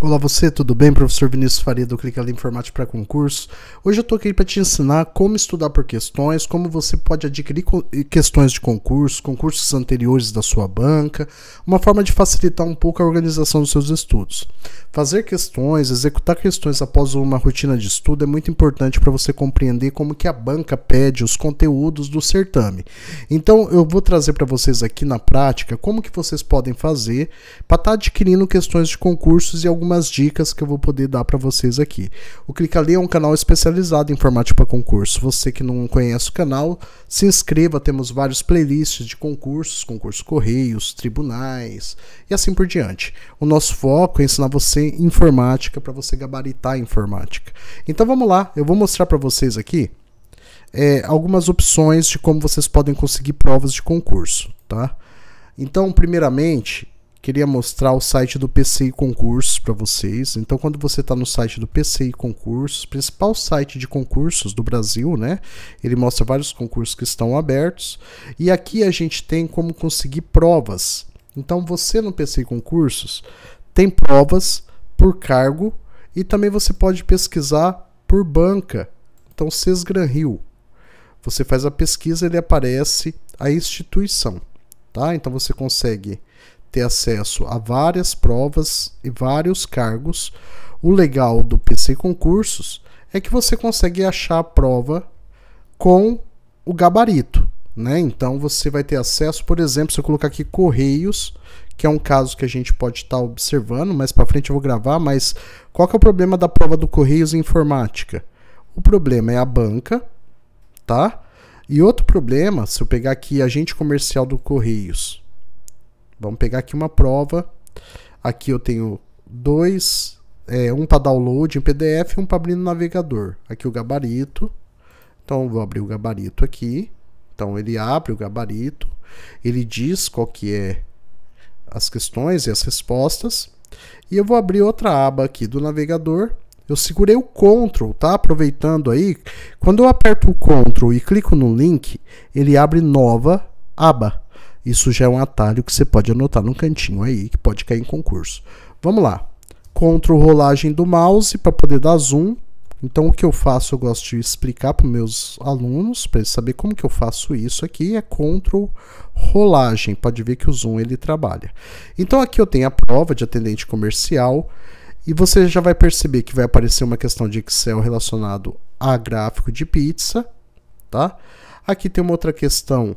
Olá você, tudo bem? Professor Vinícius Faria do Clica ali Informática para Concurso. Hoje eu estou aqui para te ensinar como estudar por questões, como você pode adquirir questões de concurso, concursos anteriores da sua banca, uma forma de facilitar um pouco a organização dos seus estudos. Fazer questões, executar questões após uma rotina de estudo é muito importante para você compreender como que a banca pede os conteúdos do certame. Então eu vou trazer para vocês aqui na prática como que vocês podem fazer para estar tá adquirindo questões de concursos e algumas algumas dicas que eu vou poder dar para vocês aqui. O Clica Ali é um canal especializado em informática para concurso. Você que não conhece o canal, se inscreva, temos vários playlists de concursos, concurso correios, tribunais e assim por diante. O nosso foco é ensinar você informática para você gabaritar a informática. Então vamos lá, eu vou mostrar para vocês aqui é, algumas opções de como vocês podem conseguir provas de concurso, tá? Então, primeiramente, queria mostrar o site do PCI Concursos para vocês. Então, quando você está no site do PCI Concursos, principal site de concursos do Brasil, né? Ele mostra vários concursos que estão abertos. E aqui a gente tem como conseguir provas. Então, você no PCI Concursos tem provas por cargo e também você pode pesquisar por banca. Então, Sesgran Rio. Você faz a pesquisa, ele aparece a instituição, tá? Então você consegue ter acesso a várias provas e vários cargos. O legal do PC Concursos é que você consegue achar a prova com o gabarito, né? Então você vai ter acesso, por exemplo, se eu colocar aqui Correios, que é um caso que a gente pode estar tá observando, mais para frente eu vou gravar, mas qual que é o problema da prova do Correios em informática? O problema é a banca, tá? E outro problema, se eu pegar aqui agente comercial do Correios, Vamos pegar aqui uma prova. Aqui eu tenho dois, é, um para download em PDF e um para abrir no navegador. Aqui o gabarito. Então vou abrir o gabarito aqui. Então ele abre o gabarito, ele diz qual que é as questões e as respostas. E eu vou abrir outra aba aqui do navegador. Eu segurei o Ctrl, tá? Aproveitando aí, quando eu aperto o Ctrl e clico no link, ele abre nova aba. Isso já é um atalho que você pode anotar no cantinho aí, que pode cair em concurso. Vamos lá. Ctrl rolagem do mouse para poder dar zoom. Então o que eu faço, eu gosto de explicar para meus alunos, para eles saberem como que eu faço isso aqui, é Ctrl rolagem, pode ver que o zoom ele trabalha. Então aqui eu tenho a prova de atendente comercial, e você já vai perceber que vai aparecer uma questão de Excel relacionado a gráfico de pizza, tá? Aqui tem uma outra questão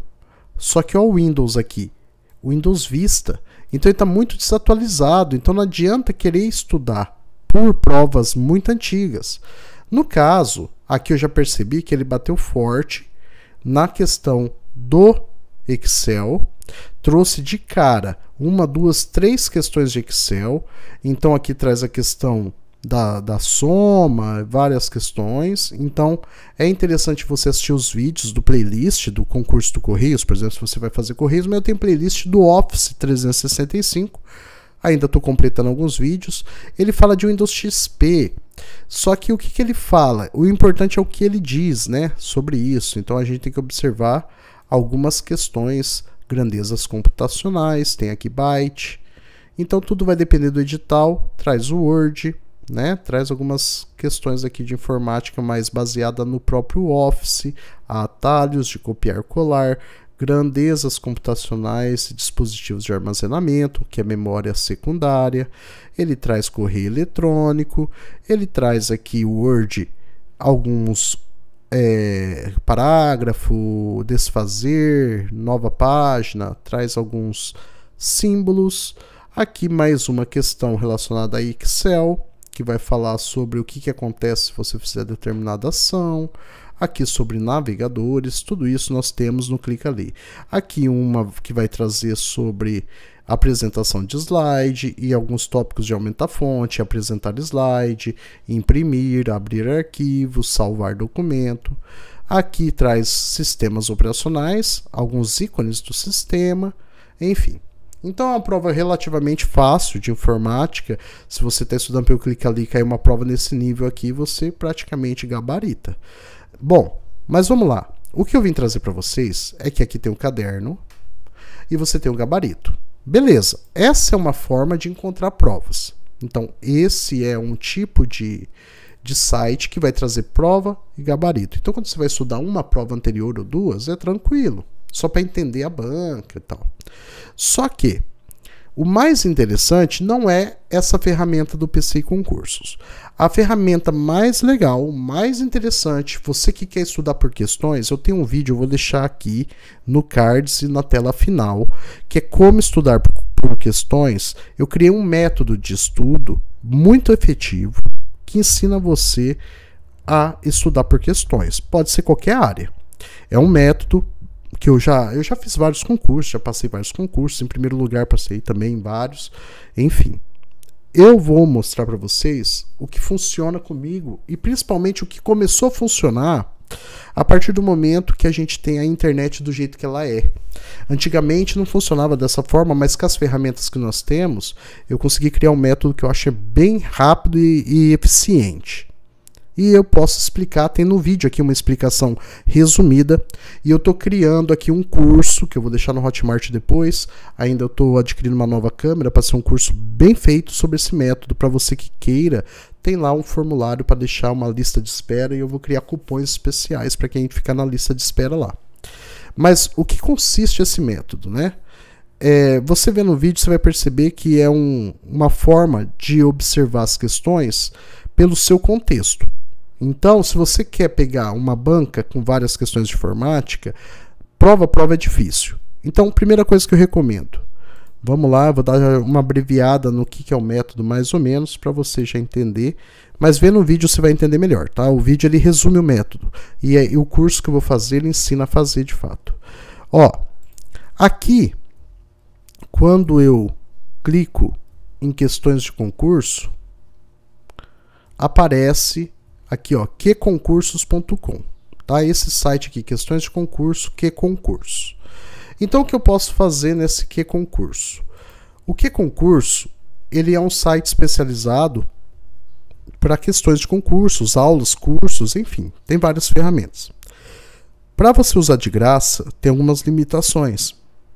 só que o Windows aqui, o Windows Vista. Então ele está muito desatualizado, então não adianta querer estudar por provas muito antigas. No caso, aqui eu já percebi que ele bateu forte na questão do Excel, trouxe de cara uma, duas, três questões de Excel. Então aqui traz a questão da, da soma, várias questões. Então, é interessante você assistir os vídeos do playlist do concurso do Correios, por exemplo, se você vai fazer Correios, mas eu tenho playlist do Office 365, ainda estou completando alguns vídeos. Ele fala de Windows XP, só que o que, que ele fala? O importante é o que ele diz né, sobre isso, então a gente tem que observar algumas questões, grandezas computacionais, tem aqui byte, então tudo vai depender do edital, traz o Word, né? Traz algumas questões aqui de informática mais baseada no próprio Office, atalhos de copiar e colar, grandezas computacionais e dispositivos de armazenamento, que é memória secundária. Ele traz correio eletrônico, ele traz aqui o Word, alguns é, parágrafo, desfazer, nova página, traz alguns símbolos. Aqui mais uma questão relacionada a Excel, que vai falar sobre o que, que acontece se você fizer determinada ação, aqui sobre navegadores, tudo isso nós temos no clica ali. Aqui uma que vai trazer sobre apresentação de slide e alguns tópicos de aumentar fonte, apresentar slide, imprimir, abrir arquivo, salvar documento. Aqui traz sistemas operacionais, alguns ícones do sistema, enfim. Então é uma prova relativamente fácil de informática. Se você está estudando pelo clique ali, cair uma prova nesse nível aqui, você praticamente gabarita. Bom, mas vamos lá. O que eu vim trazer para vocês é que aqui tem um caderno e você tem um gabarito. Beleza, essa é uma forma de encontrar provas. Então, esse é um tipo de, de site que vai trazer prova e gabarito. Então, quando você vai estudar uma prova anterior ou duas, é tranquilo só para entender a banca e tal. Só que o mais interessante não é essa ferramenta do PC Concursos. A ferramenta mais legal, mais interessante, você que quer estudar por questões, eu tenho um vídeo, eu vou deixar aqui no cards e na tela final, que é como estudar por questões. Eu criei um método de estudo muito efetivo que ensina você a estudar por questões. Pode ser qualquer área. É um método que eu já, eu já fiz vários concursos, já passei vários concursos, em primeiro lugar passei também vários, enfim. Eu vou mostrar para vocês o que funciona comigo e principalmente o que começou a funcionar a partir do momento que a gente tem a internet do jeito que ela é. Antigamente não funcionava dessa forma, mas com as ferramentas que nós temos, eu consegui criar um método que eu achei bem rápido e, e eficiente e eu posso explicar. Tem no vídeo aqui uma explicação resumida. E eu estou criando aqui um curso que eu vou deixar no Hotmart depois. Ainda estou adquirindo uma nova câmera para ser um curso bem feito sobre esse método. Para você que queira, tem lá um formulário para deixar uma lista de espera e eu vou criar cupons especiais para quem ficar na lista de espera lá. Mas o que consiste esse método, né? É, você vê no vídeo, você vai perceber que é um, uma forma de observar as questões pelo seu contexto. Então, se você quer pegar uma banca com várias questões de informática, prova prova é difícil. Então, primeira coisa que eu recomendo. Vamos lá, vou dar uma abreviada no que, é o método mais ou menos para você já entender. Mas vendo o vídeo você vai entender melhor, tá? O vídeo ele resume o método e, é, e o curso que eu vou fazer ele ensina a fazer de fato. Ó, aqui quando eu clico em questões de concurso aparece aqui, ó, queconcursos.com. Tá? Esse site aqui, questões de concurso, que concurso. Então o que eu posso fazer nesse que concurso? O que concurso, ele é um site especializado para questões de concursos, aulas, cursos, enfim, tem várias ferramentas. Para você usar de graça, tem algumas limitações,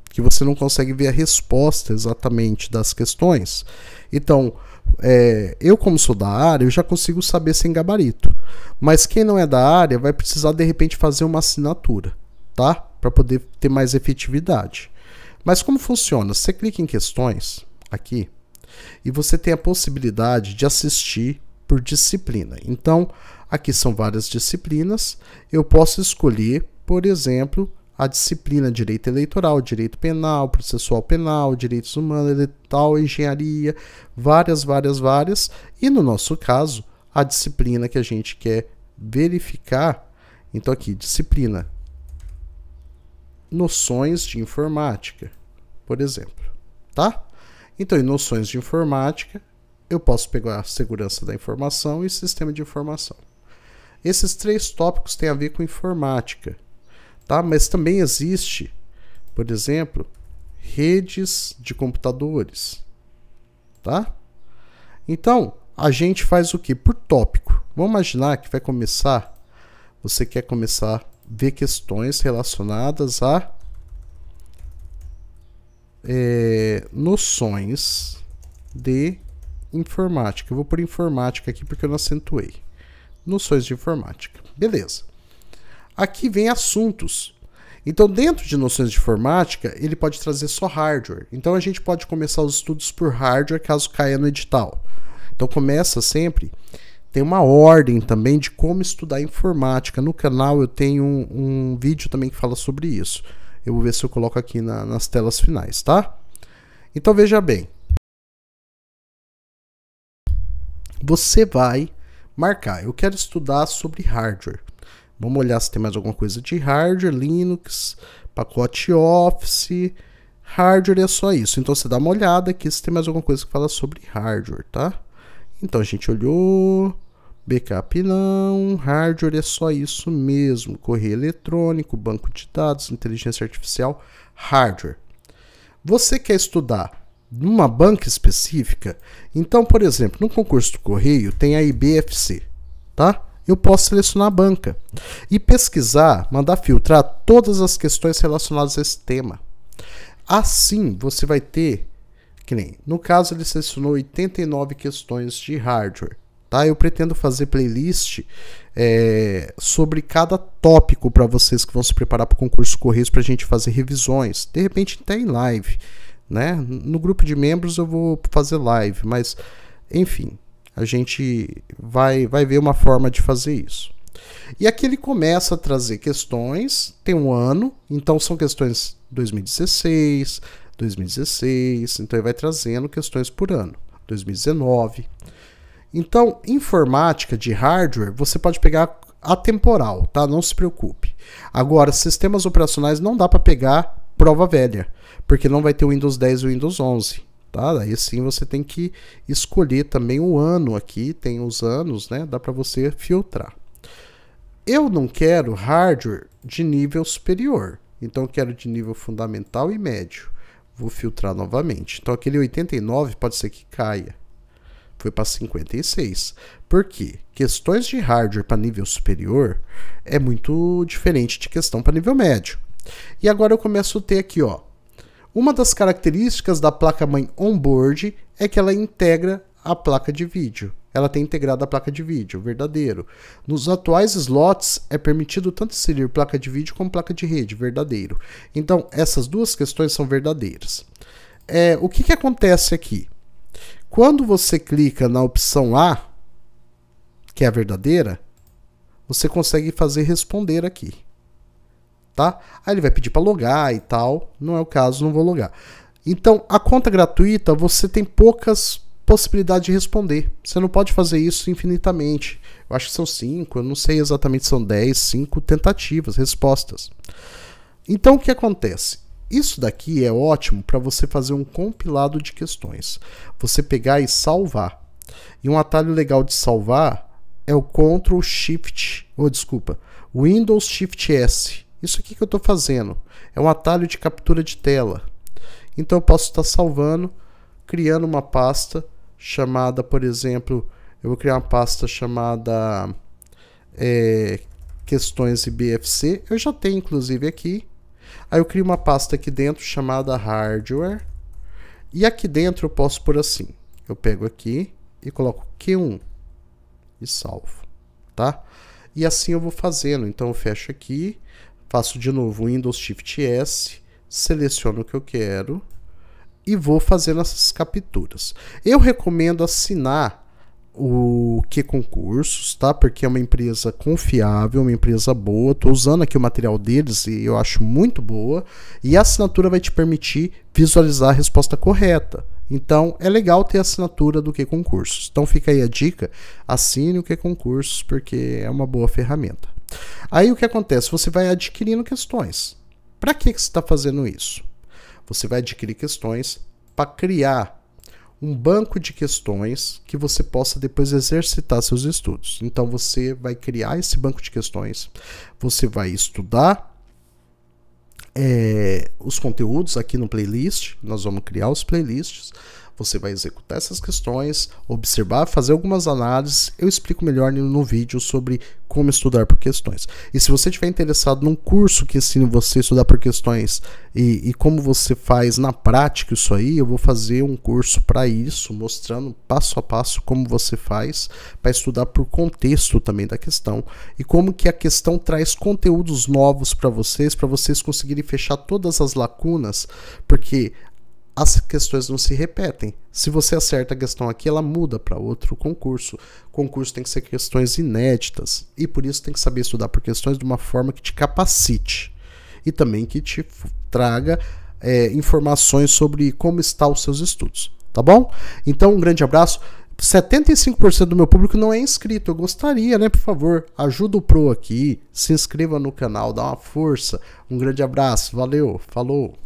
que você não consegue ver a resposta exatamente das questões. Então, é, eu, como sou da área, eu já consigo saber sem gabarito. Mas quem não é da área vai precisar, de repente, fazer uma assinatura, tá? Para poder ter mais efetividade. Mas como funciona? Você clica em questões aqui e você tem a possibilidade de assistir por disciplina. Então, aqui são várias disciplinas. Eu posso escolher, por exemplo, a disciplina direito eleitoral, direito penal, processual penal, direitos humanos, eleitoral, engenharia, várias, várias, várias. E no nosso caso, a disciplina que a gente quer verificar, então aqui, disciplina noções de informática, por exemplo, tá? Então, em noções de informática, eu posso pegar a segurança da informação e sistema de informação. Esses três tópicos têm a ver com informática. Tá? Mas também existe, por exemplo, redes de computadores. Tá? Então, a gente faz o que? Por tópico. Vamos imaginar que vai começar, você quer começar a ver questões relacionadas a é, noções de informática. Eu vou por informática aqui porque eu não acentuei. Noções de informática. Beleza. Aqui vem assuntos. Então, dentro de noções de informática, ele pode trazer só hardware. Então, a gente pode começar os estudos por hardware caso caia no edital. Então, começa sempre. Tem uma ordem também de como estudar informática. No canal eu tenho um, um vídeo também que fala sobre isso. Eu vou ver se eu coloco aqui na, nas telas finais, tá? Então, veja bem. Você vai marcar. Eu quero estudar sobre hardware. Vamos olhar se tem mais alguma coisa de hardware, Linux, pacote Office. Hardware é só isso. Então você dá uma olhada aqui se tem mais alguma coisa que fala sobre hardware, tá? Então a gente olhou. Backup não, hardware é só isso mesmo. Correio eletrônico, banco de dados, inteligência artificial, hardware. Você quer estudar numa banca específica? Então, por exemplo, no concurso do correio tem a IBFC, tá? eu posso selecionar a banca e pesquisar, mandar filtrar todas as questões relacionadas a esse tema. Assim, você vai ter, que nem, no caso ele selecionou 89 questões de hardware. Tá? Eu pretendo fazer playlist é, sobre cada tópico para vocês que vão se preparar para o concurso Correios para a gente fazer revisões. De repente até em live, né? No grupo de membros eu vou fazer live, mas enfim, a gente vai, vai ver uma forma de fazer isso. E aqui ele começa a trazer questões, tem um ano, então são questões 2016, 2016, então ele vai trazendo questões por ano, 2019. Então, informática de hardware, você pode pegar atemporal, tá? Não se preocupe. Agora, sistemas operacionais não dá para pegar prova velha, porque não vai ter o Windows 10 e o Windows 11 tá? Aí sim você tem que escolher também o ano aqui, tem os anos, né? Dá para você filtrar. Eu não quero hardware de nível superior, então eu quero de nível fundamental e médio. Vou filtrar novamente. Então aquele 89 pode ser que caia. Foi para 56. Por quê? Questões de hardware para nível superior é muito diferente de questão para nível médio. E agora eu começo a ter aqui, ó, uma das características da placa-mãe onboard é que ela integra a placa de vídeo. Ela tem integrado a placa de vídeo, verdadeiro. Nos atuais slots é permitido tanto inserir placa de vídeo como placa de rede, verdadeiro. Então, essas duas questões são verdadeiras. É, o que, que acontece aqui? Quando você clica na opção A, que é a verdadeira, você consegue fazer responder aqui tá? Aí ele vai pedir para logar e tal. Não é o caso, não vou logar. Então, a conta gratuita, você tem poucas possibilidades de responder. Você não pode fazer isso infinitamente. Eu acho que são cinco, eu não sei exatamente, são dez, cinco tentativas, respostas. Então, o que acontece? Isso daqui é ótimo para você fazer um compilado de questões. Você pegar e salvar. E um atalho legal de salvar é o Ctrl Shift, ou oh, desculpa, Windows Shift S. Isso aqui que eu estou fazendo é um atalho de captura de tela. Então eu posso estar salvando, criando uma pasta chamada, por exemplo, eu vou criar uma pasta chamada é, questões e BFC. Eu já tenho inclusive aqui. Aí eu crio uma pasta aqui dentro chamada hardware. E aqui dentro eu posso por assim. Eu pego aqui e coloco Q1 e salvo, tá? E assim eu vou fazendo. Então eu fecho aqui Faço de novo o Windows Shift S, seleciono o que eu quero e vou fazendo essas capturas. Eu recomendo assinar o que concursos, tá? Porque é uma empresa confiável, uma empresa boa. Estou usando aqui o material deles e eu acho muito boa. E a assinatura vai te permitir visualizar a resposta correta. Então é legal ter a assinatura do que concursos. Então fica aí a dica, assine o que concursos porque é uma boa ferramenta. Aí o que acontece? Você vai adquirindo questões. Para que, que você está fazendo isso? Você vai adquirir questões para criar um banco de questões que você possa depois exercitar seus estudos. Então você vai criar esse banco de questões, você vai estudar é, os conteúdos aqui no playlist, nós vamos criar os playlists. Você vai executar essas questões, observar, fazer algumas análises. Eu explico melhor no vídeo sobre como estudar por questões. E se você estiver interessado num curso que ensine você a estudar por questões e, e como você faz na prática isso aí, eu vou fazer um curso para isso, mostrando passo a passo como você faz para estudar por contexto também da questão e como que a questão traz conteúdos novos para vocês, para vocês conseguirem fechar todas as lacunas, porque as questões não se repetem. Se você acerta a questão aqui, ela muda para outro concurso. concurso tem que ser questões inéditas e por isso tem que saber estudar por questões de uma forma que te capacite e também que te traga é, informações sobre como estão os seus estudos, tá bom? Então, um grande abraço. 75% do meu público não é inscrito. Eu gostaria, né? Por favor, ajuda o Pro aqui, se inscreva no canal, dá uma força. Um grande abraço, valeu, falou!